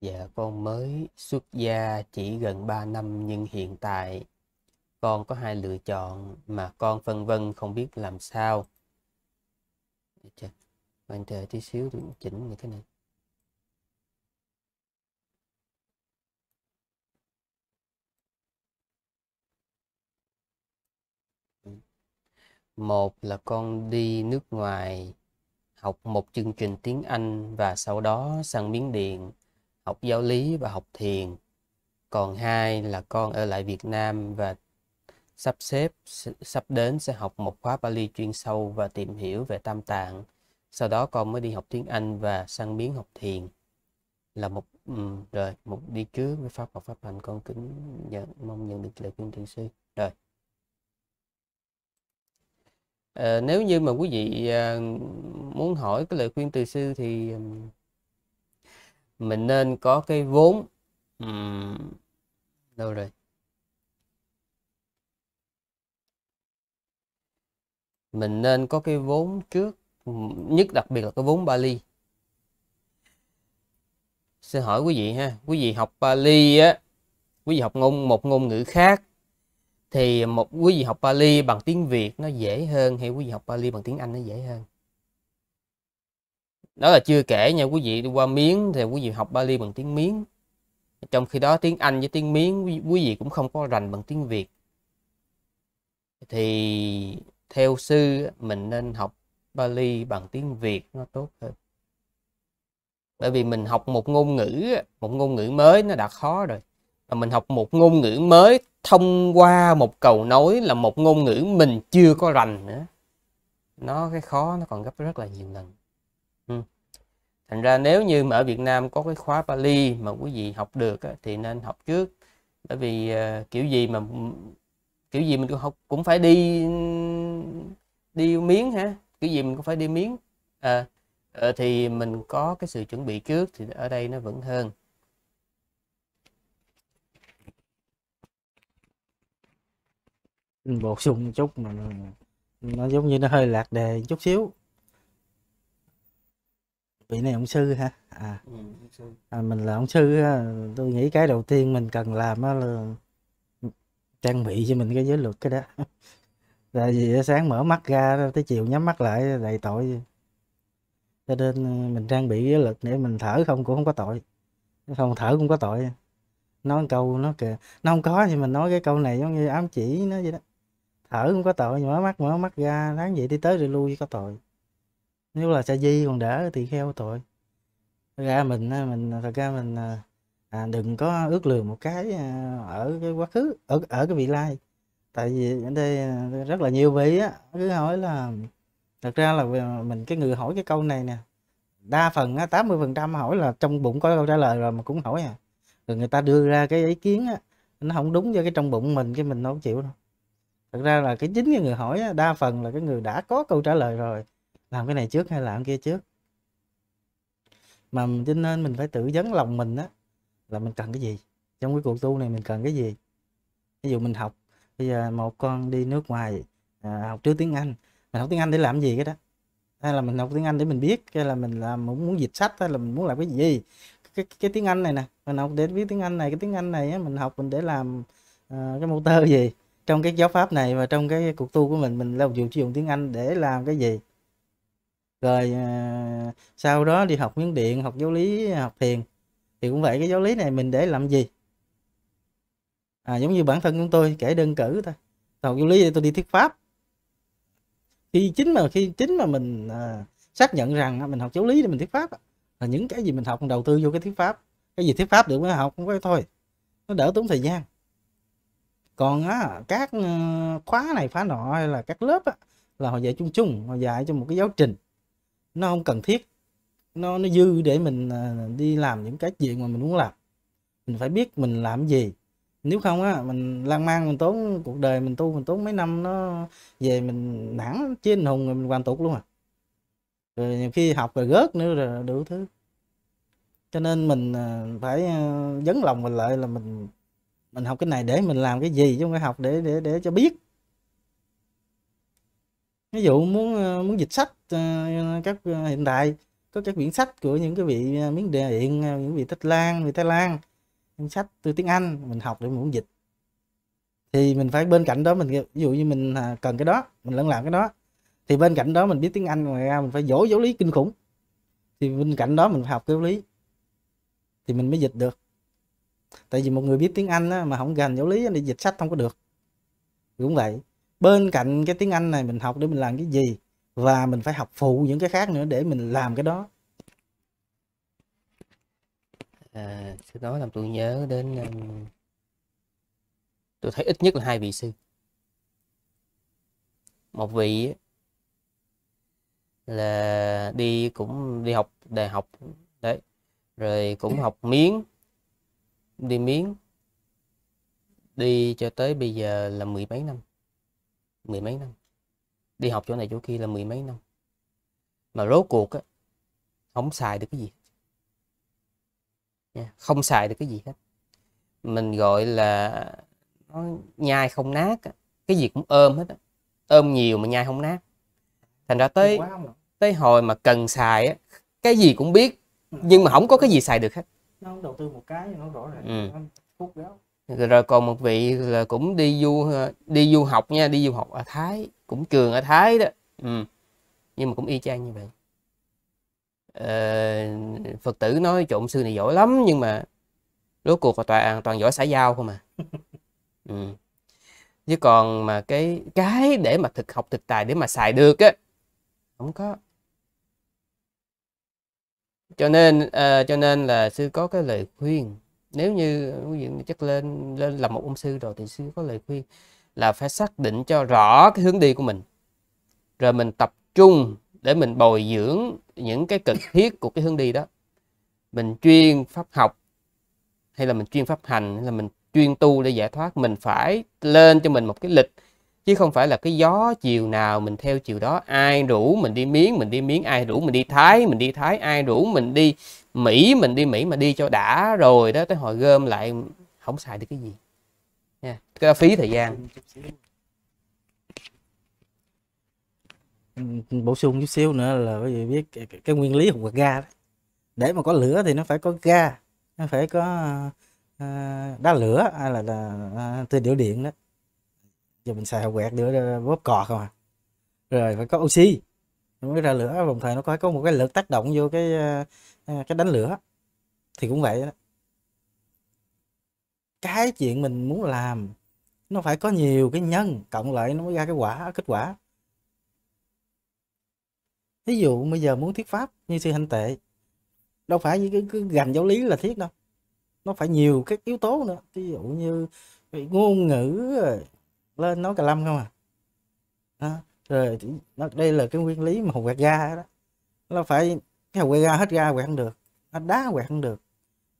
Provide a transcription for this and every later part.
Dạ con mới xuất gia chỉ gần 3 năm nhưng hiện tại con có hai lựa chọn mà con phân vân không biết làm sao. anh dạ, chờ tí xíu tôi chỉnh như thế này. Một là con đi nước ngoài học một chương trình tiếng Anh và sau đó sang Miến Điện học giáo lý và học thiền còn hai là con ở lại Việt Nam và sắp xếp sắp đến sẽ học một khóa Bali chuyên sâu và tìm hiểu về Tam Tạng sau đó con mới đi học tiếng Anh và sang biến học thiền là một um, rồi một đi trước với pháp học pháp hành con kính nhận mong nhận được lời khuyên thiền sư rồi à, nếu như mà quý vị à, muốn hỏi cái lời khuyên từ sư thì mình nên có cái vốn đâu rồi mình nên có cái vốn trước nhất đặc biệt là cái vốn Bali xin hỏi quý vị ha quý vị học Bali á quý vị học ngôn một ngôn ngữ khác thì một quý vị học Bali bằng tiếng Việt nó dễ hơn hay quý vị học Bali bằng tiếng Anh nó dễ hơn đó là chưa kể nha quý vị qua miếng thì quý vị học Bali bằng tiếng miếng trong khi đó tiếng Anh với tiếng miếng quý vị cũng không có rành bằng tiếng Việt thì theo sư mình nên học Bali bằng tiếng Việt nó tốt hơn bởi vì mình học một ngôn ngữ một ngôn ngữ mới nó đã khó rồi mà mình học một ngôn ngữ mới thông qua một cầu nối là một ngôn ngữ mình chưa có rành nữa nó cái khó nó còn gấp rất là nhiều lần thành ra nếu như mà ở Việt Nam có cái khóa Pali mà quý vị học được thì nên học trước bởi vì ờ, kiểu gì mà kiểu gì mình cũng học cũng phải đi đi miếng ha kiểu gì mình cũng phải đi miếng à, ờ, thì mình có cái sự chuẩn bị trước thì ở đây nó vẫn hơn bổ sung chút mà nó giống như nó hơi lạc đề chút xíu vị này ông sư hả à, ừ, à mình là ông sư tôi nghĩ cái đầu tiên mình cần làm là trang bị cho mình cái giới luật cái đó tại vì sáng mở mắt ra tới chiều nhắm mắt lại đầy tội cho nên ờ, mình trang bị giới luật để mình thở không cũng không có tội không thở cũng có tội nói câu nó kìa nó không có thì mình nói cái câu này giống như ám chỉ nó vậy đó thở cũng có tội mở mắt mở mắt ra đáng vậy đi tới rồi lui có tội nếu là sa di còn đỡ thì kheo tội thật ra mình mình thật ra mình à, à đừng có ước lừa một cái à, ở cái quá khứ ở ở cái vị lai tại vì ở đây à, rất là nhiều vị á cứ hỏi là thật ra là mình cái người hỏi cái câu này nè đa phần á tám mươi phần trăm hỏi là trong bụng có câu trả lời rồi mà cũng hỏi à rồi người ta đưa ra cái ý kiến á nó không đúng với cái trong bụng mình cái mình nó không chịu đâu thật ra là cái chính cái người hỏi á, đa phần là cái người đã có câu trả lời rồi làm cái này trước hay làm cái kia trước mà cho nên mình phải tự vấn lòng mình á là mình cần cái gì trong cái cuộc tu này mình cần cái gì ví dụ mình học bây giờ một con đi nước ngoài à, học trước tiếng anh mình học tiếng anh để làm gì cái đó hay là mình học tiếng anh để mình biết hay là mình làm muốn dịch sách hay là mình muốn làm cái gì cái, cái tiếng anh này nè mình học để biết tiếng anh này cái tiếng anh này á, mình học mình để làm à, cái motor gì trong cái giáo pháp này và trong cái cuộc tu của mình mình làm dụng sử dụng tiếng anh để làm cái gì rồi à, sau đó đi học miếng điện học giáo lý học thiền thì cũng vậy cái giáo lý này mình để làm gì à, giống như bản thân chúng tôi kể đơn cử thôi học giáo lý thì tôi đi thuyết pháp khi chính mà khi chính mà mình à, xác nhận rằng mình học giáo lý thì mình thuyết pháp là những cái gì mình học mình đầu tư vô cái thuyết pháp cái gì thuyết pháp được mới học không có thôi nó đỡ tốn thời gian còn á, các ờ, khóa này khóa nọ hay là các lớp á, là họ dạy chung chung họ dạy cho một cái giáo trình nó không cần thiết nó nó dư để mình à, đi làm những cái chuyện mà mình muốn làm mình phải biết mình làm gì nếu không á mình lang mang mình tốn cuộc đời mình tu mình tốn mấy năm nó về mình nản trên hùng rồi mình hoàn tục luôn à rồi nhiều khi học rồi gớt nữa rồi đủ thứ cho nên mình à, phải à, dấn lòng mình lại là mình mình học cái này để mình làm cái gì chứ không phải học để để để cho biết ví dụ muốn ờ, muốn dịch sách ờ, các ờ, hiện đại, có các quyển sách của những cái vị miếng đề điện những vị tích lan vị thái lan những sách từ tiếng anh mình học để muốn dịch thì mình phải bên cạnh đó mình ví dụ như mình à, cần cái đó mình lẫn làm cái đó thì bên cạnh đó mình biết tiếng anh ngoài ra mình phải dỗ giáo lý kinh khủng thì bên cạnh đó mình phải học giáo lý thì mình mới dịch được tại vì một người biết tiếng anh á, mà không gần giáo lý thì dịch sách không có được cũng vậy bên cạnh cái tiếng Anh này mình học để mình làm cái gì và mình phải học phụ những cái khác nữa để mình làm cái đó à, sư nói làm tôi nhớ đến um, tôi thấy ít nhất là hai vị sư một vị là đi cũng đi học đại học đấy rồi cũng học miếng đi miếng đi cho tới bây giờ là mười mấy năm mười mấy năm đi học chỗ này chỗ kia là mười mấy năm mà rốt cuộc á không xài được cái gì không xài được cái gì hết mình gọi là nó nhai không nát cái gì cũng ôm hết ôm nhiều mà nhai không nát thành ra tới tới hồi mà cần xài á cái gì cũng biết nhưng mà không có cái gì xài được hết nó đầu tư một cái nó rõ ràng ừ. Nó rồi còn một vị là cũng đi du đi du học nha đi du học ở Thái cũng trường ở Thái đó ừ. nhưng mà cũng y chang như vậy ờ, Phật tử nói trộm sư này giỏi lắm nhưng mà rốt cuộc là toàn à, toàn giỏi xã giao không mà ừ. chứ còn mà cái cái để mà thực học thực tài để mà xài được á không có cho nên uh, cho nên là sư có cái lời khuyên nếu như quý vị chắc lên lên làm một ông sư rồi thì sư có lời khuyên là phải xác định cho rõ cái hướng đi của mình rồi mình tập trung để mình bồi dưỡng những cái cần thiết của cái hướng đi đó mình chuyên pháp học hay là mình chuyên pháp hành hay là mình chuyên tu để giải thoát mình phải lên cho mình một cái lịch chứ không phải là cái gió chiều nào mình theo chiều đó ai rủ mình đi miếng mình đi miếng ai rủ mình đi thái mình đi thái ai rủ mình đi mỹ mình đi mỹ mà đi cho đã rồi đó tới hồi gom lại không xài được cái gì nha cái phí thời gian ừ, bổ sung chút xíu nữa là quý vị biết cái, cái, cái nguyên lý của ga đó. để mà có lửa thì nó phải có ga nó phải có uh, đá lửa hay là, là uh, tư điệu điện đó giờ mình xài quẹt nữa bóp cọt không à rồi phải có oxy mới ra lửa đồng thời nó có có một cái lực tác động vô cái ờ, cái đánh lửa thì cũng vậy đó cái chuyện mình muốn làm nó phải có nhiều cái nhân cộng lại nó mới ra cái quả kết quả ví dụ bây giờ muốn thuyết pháp như sư hành tệ đâu phải như cái, cái gành giáo lý là thiết đâu nó phải nhiều cái yếu tố nữa ví dụ như ngôn ngữ lên nói cà lâm không à đó. rồi nó, đây là cái nguyên lý mà quẹt ga đó nó phải cái quẹt ga hết ga quẹt không được nó đá quẹt không được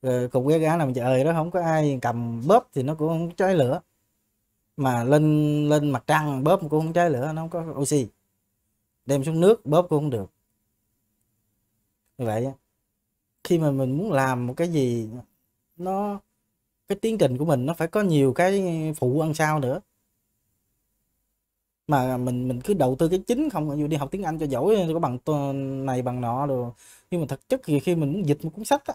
rồi cục quẹt ga làm trời đó không có ai cầm bóp thì nó cũng không cháy lửa mà lên lên mặt trăng bóp cũng không cháy lửa nó không có oxy đem xuống nước bóp cũng không được như vậy khi mà mình muốn làm một cái gì nó cái tiến trình của mình nó phải có nhiều cái phụ ăn sau nữa mà mình mình cứ đầu tư cái chính không dù đi học tiếng Anh cho giỏi có bằng này bằng nọ rồi nhưng mà thực chất thì khi mình muốn dịch một cuốn sách á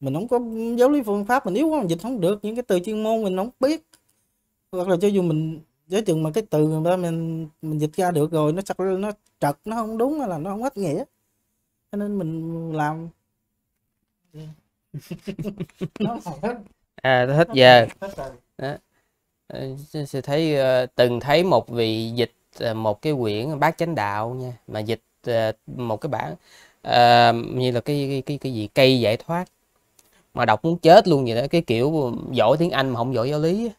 mình không có giáo lý phương pháp mình yếu quá mình dịch không được những cái từ chuyên môn mình không biết hoặc là cho dù mình giới chừng mà cái từ mà mình mình dịch ra được rồi nó chắc nó trật nó không đúng là nó không hết nghĩa cho nên mình làm nó hết à hết giờ hết rồi. Đó. Ờ, sẽ thấy ờ, từng thấy một vị dịch ờ, một cái quyển bát chánh đạo nha mà dịch một cái bản uh, như là cái, cái cái cái gì cây giải thoát mà đọc muốn chết luôn vậy đó cái kiểu giỏi tiếng anh mà không giỏi giáo lý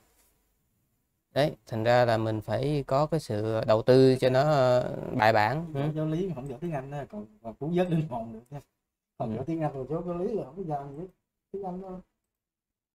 đấy thành ra là mình phải có cái sự đầu tư cho nó bài bản giáo lý mà không giỏi tiếng anh còn, còn cũng giới linh hồn được nha không giỏi ừ. tiếng anh rồi giáo lý là không có giao tiếng anh đâu